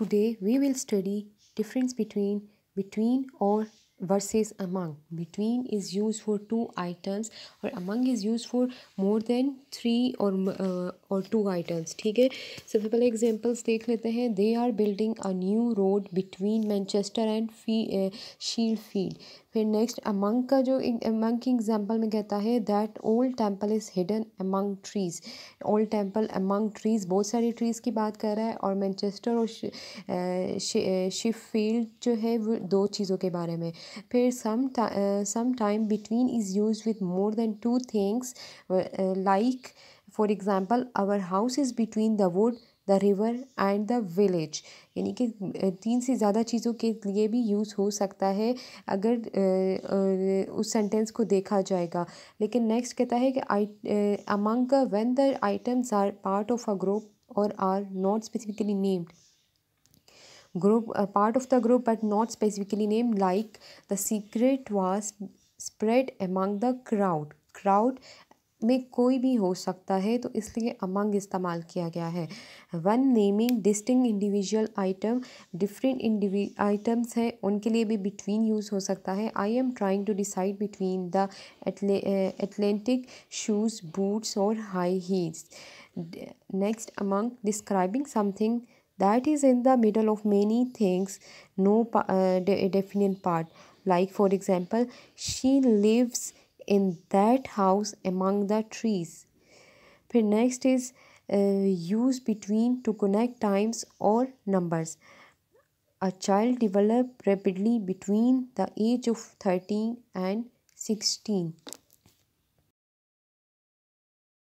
Today we will study difference between between or versus among between is used for two items और among is used for more than three or uh, or two items ठीक है सबसे पहले examples देख लेते हैं they are building a new road between Manchester and Sheffield फिर next among का जो अमंग की एग्जांपल में कहता है that old temple is hidden among trees old temple among trees बहुत सारी ट्रीज़ की बात कर रहा है और मैनचेस्टर और शिफ फील्ड जो है वो दो चीज़ों के बारे में फिर some some time between is use with more than two things like for example our house is between the wood the river and the village यानी कि तीन से ज़्यादा चीज़ों के लिए भी यूज़ हो सकता है अगर उस सेंटेंस को देखा जाएगा लेकिन नेक्स्ट कहता है कि I among when the items are part of a group और are not specifically named group a uh, part of the group but not specifically named like the secret was spread among the crowd crowd में कोई भी हो सकता है तो इसलिए among इस्तेमाल किया गया है one naming distinct individual item different individual items हैं उनके लिए भी बिटवीन यूज़ हो सकता है I am trying to decide between the Atlantic shoes boots और high heels next among describing something that is in the middle of many things no uh, definite part like for example she lives in that house among the trees but next is uh, use between to connect times or numbers a child develop rapidly between the age of 13 and 16